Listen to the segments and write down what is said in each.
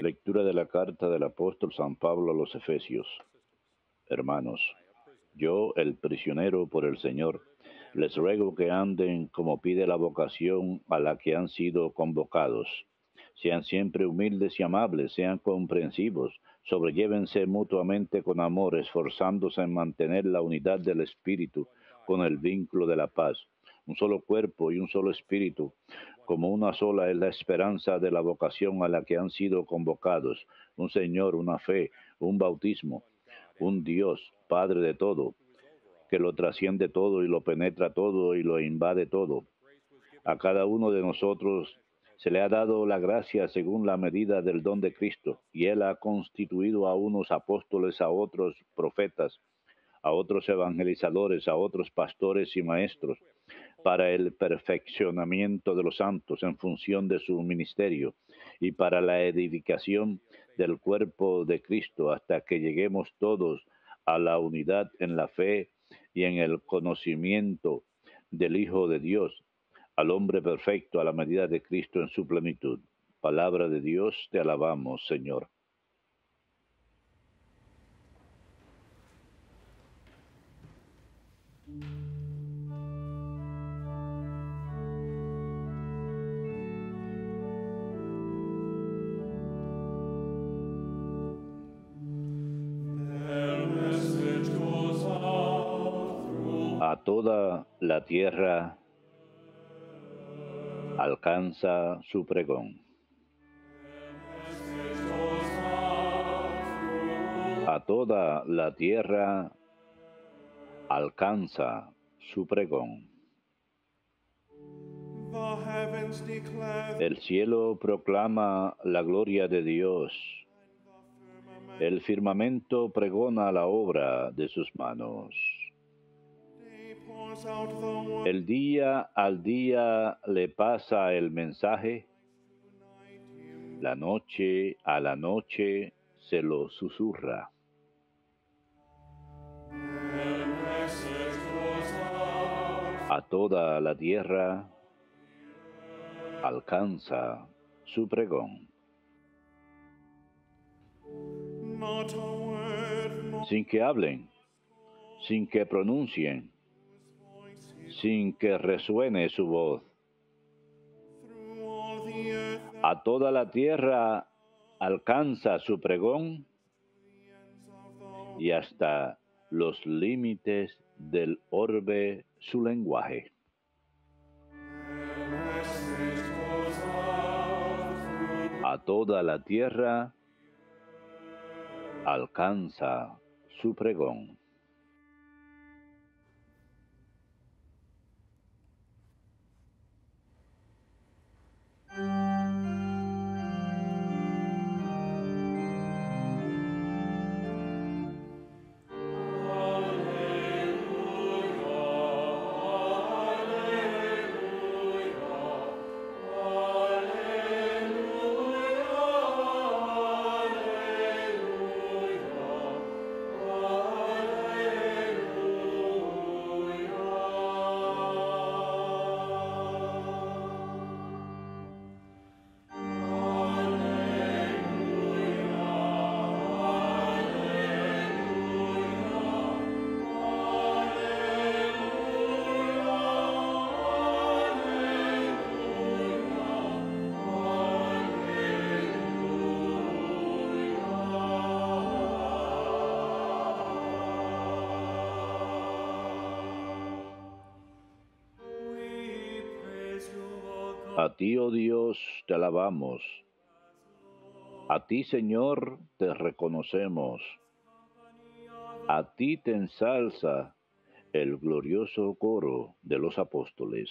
Lectura de la carta del apóstol San Pablo a los Efesios. Hermanos, yo, el prisionero por el Señor, les ruego que anden como pide la vocación a la que han sido convocados. Sean siempre humildes y amables, sean comprensivos, sobrellévense mutuamente con amor, esforzándose en mantener la unidad del espíritu con el vínculo de la paz. Un solo cuerpo y un solo espíritu, como una sola es la esperanza de la vocación a la que han sido convocados, un Señor, una fe, un bautismo, un Dios, Padre de todo, que lo trasciende todo y lo penetra todo y lo invade todo. A cada uno de nosotros se le ha dado la gracia según la medida del don de Cristo, y Él ha constituido a unos apóstoles, a otros profetas, a otros evangelizadores, a otros pastores y maestros, para el perfeccionamiento de los santos en función de su ministerio y para la edificación del cuerpo de Cristo hasta que lleguemos todos a la unidad en la fe y en el conocimiento del Hijo de Dios, al hombre perfecto a la medida de Cristo en su plenitud. Palabra de Dios, te alabamos, Señor. toda la tierra alcanza su pregón. A toda la tierra alcanza su pregón. El cielo proclama la gloria de Dios. El firmamento pregona la obra de sus manos. El día al día le pasa el mensaje, la noche a la noche se lo susurra. A toda la tierra alcanza su pregón. Sin que hablen, sin que pronuncien, sin que resuene su voz. A toda la tierra alcanza su pregón y hasta los límites del orbe su lenguaje. A toda la tierra alcanza su pregón. Thank you. A ti, oh Dios, te alabamos. A ti, Señor, te reconocemos. A ti te ensalza el glorioso coro de los apóstoles.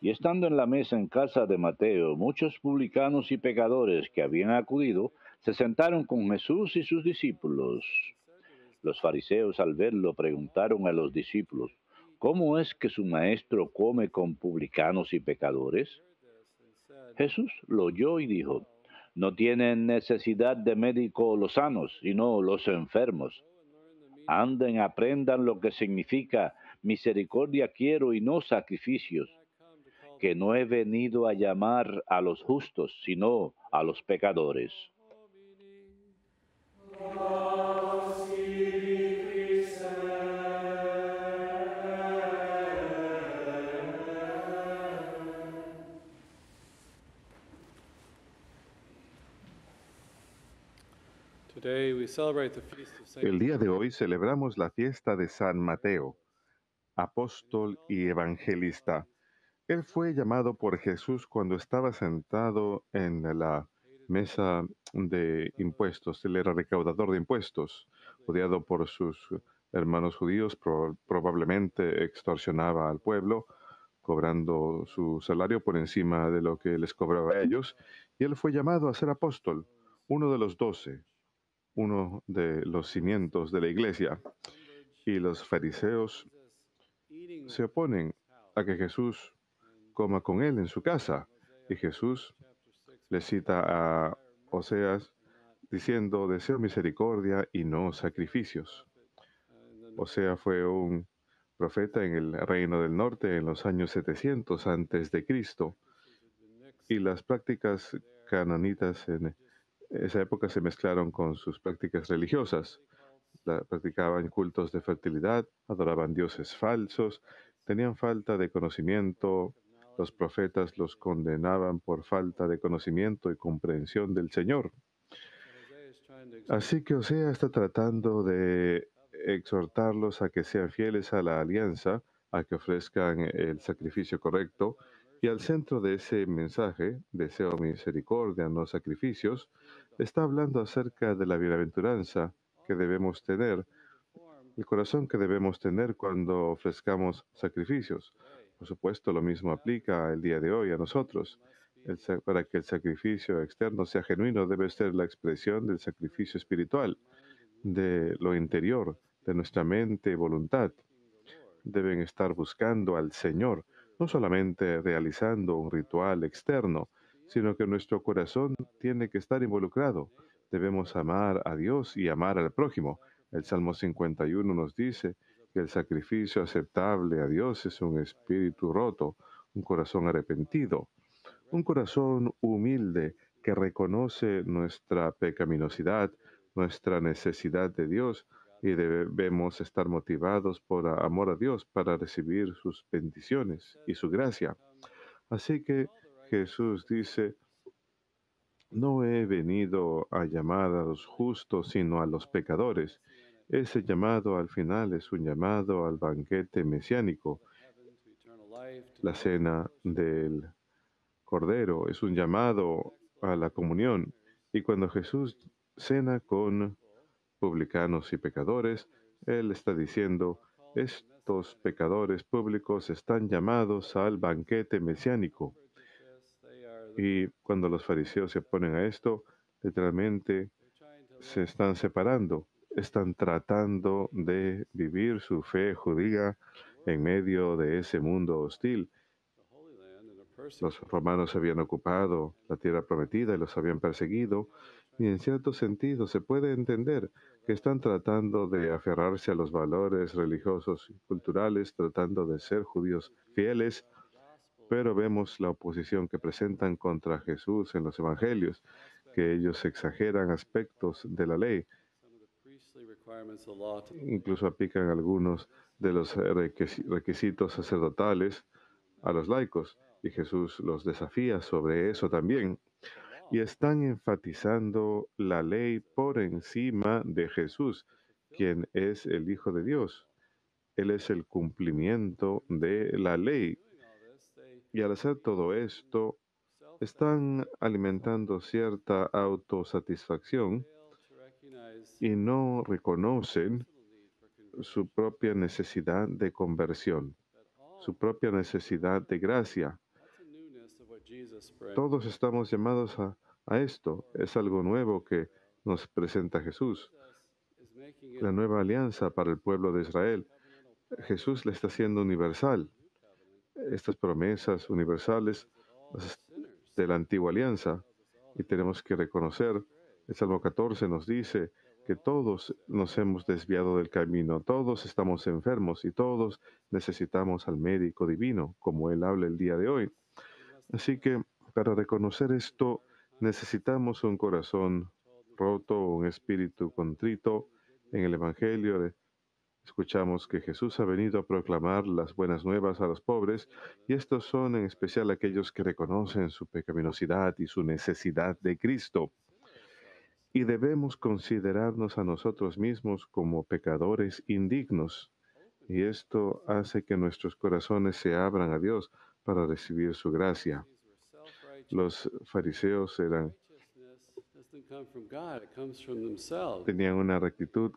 Y estando en la mesa en casa de Mateo, muchos publicanos y pecadores que habían acudido se sentaron con Jesús y sus discípulos. Los fariseos al verlo preguntaron a los discípulos, ¿cómo es que su maestro come con publicanos y pecadores? Jesús lo oyó y dijo, no tienen necesidad de médico los sanos, sino los enfermos. Anden, aprendan lo que significa misericordia quiero y no sacrificios que no he venido a llamar a los justos, sino a los pecadores. El día de hoy celebramos la fiesta de San Mateo, apóstol y evangelista. Él fue llamado por Jesús cuando estaba sentado en la mesa de impuestos. Él era recaudador de impuestos, odiado por sus hermanos judíos, probablemente extorsionaba al pueblo, cobrando su salario por encima de lo que les cobraba a ellos. Y él fue llamado a ser apóstol, uno de los doce, uno de los cimientos de la iglesia. Y los fariseos se oponen a que Jesús coma con él en su casa. Y Jesús le cita a Oseas diciendo, deseo misericordia y no sacrificios. Oseas fue un profeta en el reino del norte en los años 700 antes de Cristo y las prácticas cananitas en esa época se mezclaron con sus prácticas religiosas. practicaban cultos de fertilidad, adoraban dioses falsos, tenían falta de conocimiento los profetas los condenaban por falta de conocimiento y comprensión del Señor. Así que Osea está tratando de exhortarlos a que sean fieles a la alianza, a que ofrezcan el sacrificio correcto. Y al centro de ese mensaje, deseo misericordia, no sacrificios, está hablando acerca de la bienaventuranza que debemos tener, el corazón que debemos tener cuando ofrezcamos sacrificios. Por supuesto, lo mismo aplica el día de hoy a nosotros. para que el sacrificio externo sea genuino, debe ser la expresión del sacrificio espiritual, de lo interior, de nuestra mente y voluntad. Deben estar buscando al Señor, no solamente realizando un ritual externo, sino que nuestro corazón tiene que estar involucrado. Debemos amar a Dios y amar al prójimo. El Salmo 51 nos dice, que el sacrificio aceptable a Dios es un espíritu roto, un corazón arrepentido, un corazón humilde que reconoce nuestra pecaminosidad, nuestra necesidad de Dios y debemos estar motivados por amor a Dios para recibir sus bendiciones y su gracia. Así que Jesús dice, no he venido a llamar a los justos, sino a los pecadores. Ese llamado al final es un llamado al banquete mesiánico. La cena del Cordero es un llamado a la comunión. Y cuando Jesús cena con publicanos y pecadores, Él está diciendo, estos pecadores públicos están llamados al banquete mesiánico. Y cuando los fariseos se oponen a esto, literalmente se están separando están tratando de vivir su fe judía en medio de ese mundo hostil. Los romanos habían ocupado la tierra prometida y los habían perseguido, y en cierto sentido se puede entender que están tratando de aferrarse a los valores religiosos y culturales, tratando de ser judíos fieles, pero vemos la oposición que presentan contra Jesús en los evangelios, que ellos exageran aspectos de la ley Incluso aplican algunos de los requisitos sacerdotales a los laicos y Jesús los desafía sobre eso también. Y están enfatizando la ley por encima de Jesús, quien es el Hijo de Dios. Él es el cumplimiento de la ley. Y al hacer todo esto, están alimentando cierta autosatisfacción y no reconocen su propia necesidad de conversión, su propia necesidad de gracia. Todos estamos llamados a, esto. Es algo nuevo que nos presenta Jesús. La nueva alianza para el pueblo de Israel. Jesús le está haciendo universal. Estas promesas universales de la antigua alianza. Y tenemos que reconocer, el Salmo 14 nos dice, que todos nos hemos desviado del camino, todos estamos enfermos y todos necesitamos al médico divino, como él habla el día de hoy. Así que para reconocer esto necesitamos un corazón roto, un espíritu contrito. En el Evangelio eh, escuchamos que Jesús ha venido a proclamar las buenas nuevas a los pobres y estos son en especial aquellos que reconocen su pecaminosidad y su necesidad de Cristo y debemos considerarnos a nosotros mismos como pecadores indignos. Y esto hace que nuestros corazones se abran a Dios para recibir su gracia. Los fariseos eran tenían una rectitud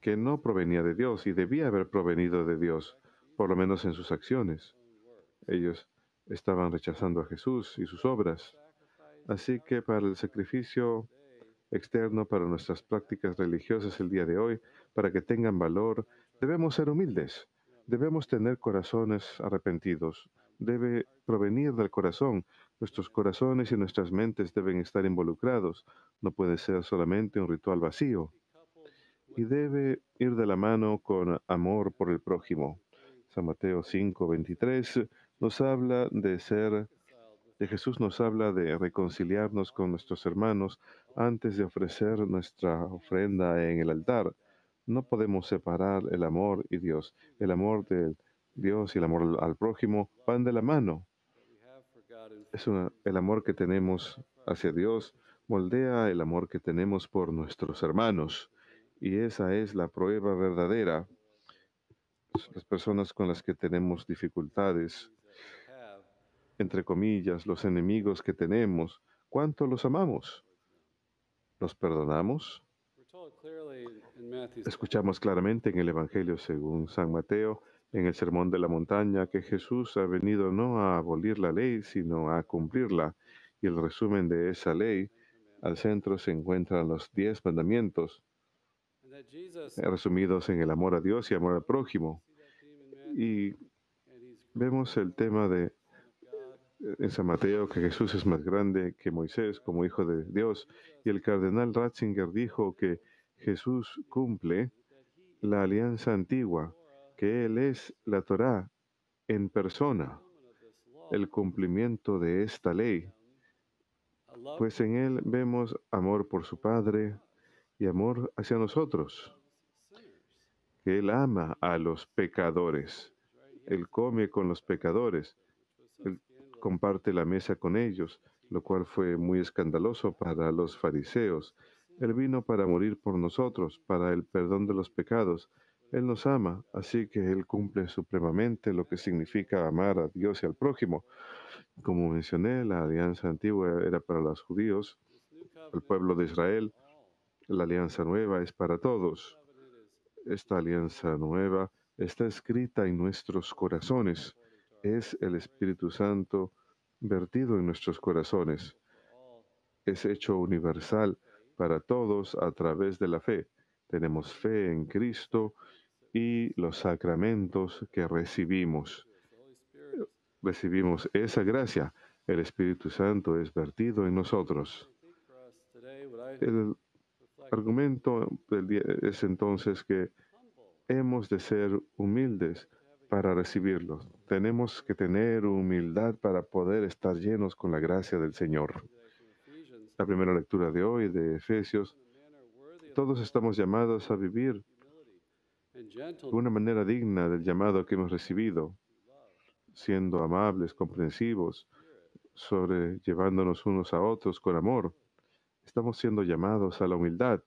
que no provenía de Dios y debía haber provenido de Dios, por lo menos en sus acciones. Ellos estaban rechazando a Jesús y sus obras. Así que para el sacrificio externo, para nuestras prácticas religiosas el día de hoy, para que tengan valor, debemos ser humildes, debemos tener corazones arrepentidos, debe provenir del corazón, nuestros corazones y nuestras mentes deben estar involucrados, no puede ser solamente un ritual vacío y debe ir de la mano con amor por el prójimo. San Mateo 5, 23 nos habla de ser Jesús nos habla de reconciliarnos con nuestros hermanos antes de ofrecer nuestra ofrenda en el altar. No podemos separar el amor y Dios. El amor de Dios y el amor al prójimo van de la mano. Es el amor que tenemos hacia Dios moldea el amor que tenemos por nuestros hermanos. Y esa es la prueba verdadera. Las personas con las que tenemos dificultades entre comillas, los enemigos que tenemos, cuánto los amamos. ¿Los perdonamos? Escuchamos claramente en el Evangelio según San Mateo, en el Sermón de la Montaña, que Jesús ha venido no a abolir la ley, sino a cumplirla. Y el resumen de esa ley, al centro se encuentran los diez mandamientos, eh, resumidos en el amor a Dios y amor al prójimo. Y vemos el tema de en San Mateo que Jesús es más grande que Moisés como hijo de Dios. Y el cardenal Ratzinger dijo que Jesús cumple la alianza antigua, que Él es la Torah en persona, el cumplimiento de esta ley. Pues en Él vemos amor por su Padre y amor hacia nosotros. Que Él ama a los pecadores. Él come con los pecadores comparte la mesa con ellos, lo cual fue muy escandaloso para los fariseos. Él vino para morir por nosotros, para el perdón de los pecados. Él nos ama, así que Él cumple supremamente lo que significa amar a Dios y al prójimo. Como mencioné, la alianza antigua era para los judíos, el pueblo de Israel. La alianza nueva es para todos. Esta alianza nueva está escrita en nuestros corazones es el Espíritu Santo vertido en nuestros corazones. Es hecho universal para todos a través de la fe. Tenemos fe en Cristo y los sacramentos que recibimos. Recibimos esa gracia. El Espíritu Santo es vertido en nosotros. El argumento del es entonces que hemos de ser humildes para recibirlos. Tenemos que tener humildad para poder estar llenos con la gracia del Señor. La primera lectura de hoy de Efesios. Todos estamos llamados a vivir de una manera digna del llamado que hemos recibido, siendo amables, comprensivos, llevándonos unos a otros con amor. Estamos siendo llamados a la humildad.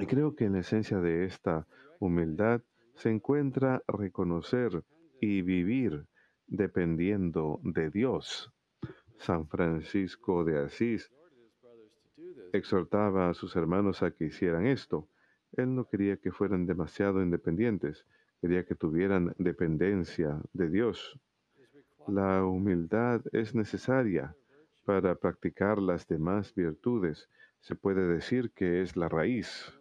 Y creo que en la esencia de esta humildad se encuentra reconocer y vivir dependiendo de Dios. San Francisco de Asís exhortaba a sus hermanos a que hicieran esto. Él no quería que fueran demasiado independientes, quería que tuvieran dependencia de Dios. La humildad es necesaria para practicar las demás virtudes. Se puede decir que es la raíz.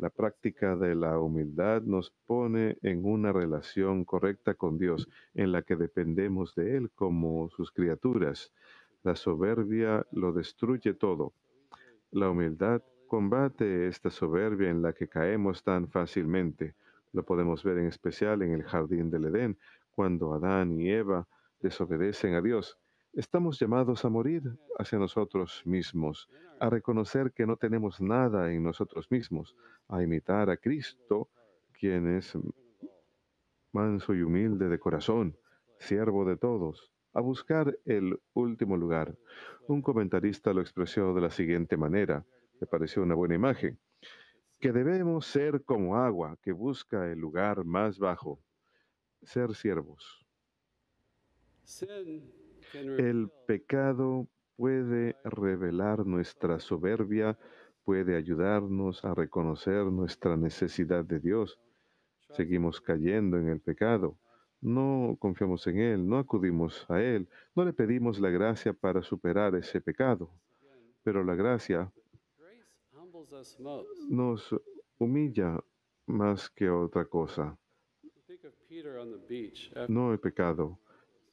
La práctica de la humildad nos pone en una relación correcta con Dios, en la que dependemos de Él como sus criaturas. La soberbia lo destruye todo. La humildad combate esta soberbia en la que caemos tan fácilmente. Lo podemos ver en especial en el jardín del Edén, cuando Adán y Eva desobedecen a Dios. Estamos llamados a morir hacia nosotros mismos, a reconocer que no tenemos nada en nosotros mismos, a imitar a Cristo, quien es manso y humilde de corazón, siervo de todos, a buscar el último lugar. Un comentarista lo expresó de la siguiente manera, me pareció una buena imagen, que debemos ser como agua que busca el lugar más bajo, ser siervos. El pecado puede revelar nuestra soberbia, puede ayudarnos a reconocer nuestra necesidad de Dios. Seguimos cayendo en el pecado, no confiamos en Él, no acudimos a Él, no le pedimos la gracia para superar ese pecado, pero la gracia nos humilla más que otra cosa. No el pecado.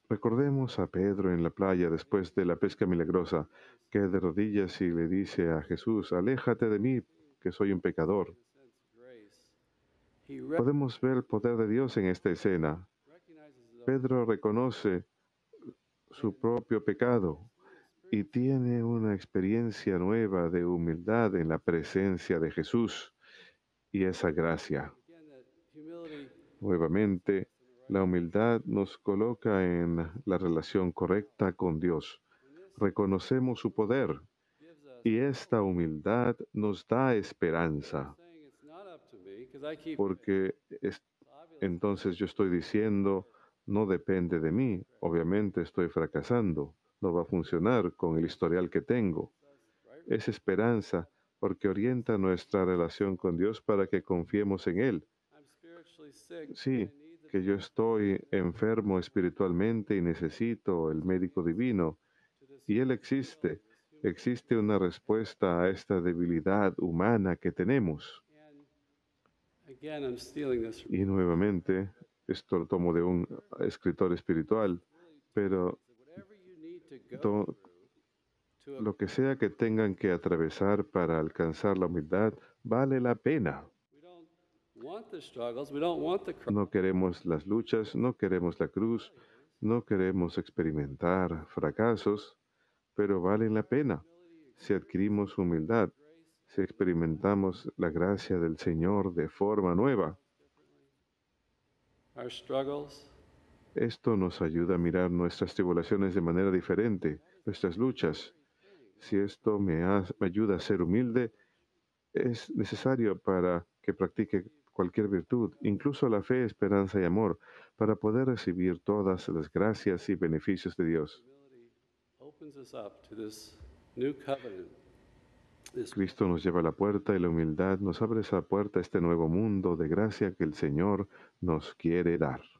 Recordemos a Pedro en la playa después de la pesca milagrosa, que de rodillas y le dice a Jesús, aléjate de mí, que soy un pecador. Podemos ver el poder de Dios en esta escena. Pedro reconoce su propio pecado y tiene una experiencia nueva de humildad en la presencia de Jesús y esa gracia. Nuevamente, la humildad nos coloca en la relación correcta con Dios. Reconocemos su poder y esta humildad nos da esperanza. Porque entonces yo estoy diciendo, no depende de mí, obviamente estoy fracasando, no va a funcionar con el historial que tengo. Es esperanza porque orienta nuestra relación con Dios para que confiemos en Él. Sí, yo estoy enfermo espiritualmente y necesito el médico divino. Y Él existe. Existe una respuesta a esta debilidad humana que tenemos. Y nuevamente, esto lo tomo de un escritor espiritual, pero lo que sea que tengan que atravesar para alcanzar la humildad, vale la pena. No queremos las luchas, no queremos la cruz, no queremos experimentar fracasos, pero valen la pena si adquirimos humildad, si experimentamos la gracia del Señor de forma nueva. Esto nos ayuda a mirar nuestras tribulaciones de manera diferente, nuestras luchas. Si esto me, me ayuda a ser humilde, es necesario para que practique cualquier virtud, incluso la fe, esperanza y amor, para poder recibir todas las gracias y beneficios de Dios. Cristo nos lleva a la puerta y la humildad nos abre esa puerta a este nuevo mundo de gracia que el Señor nos quiere dar.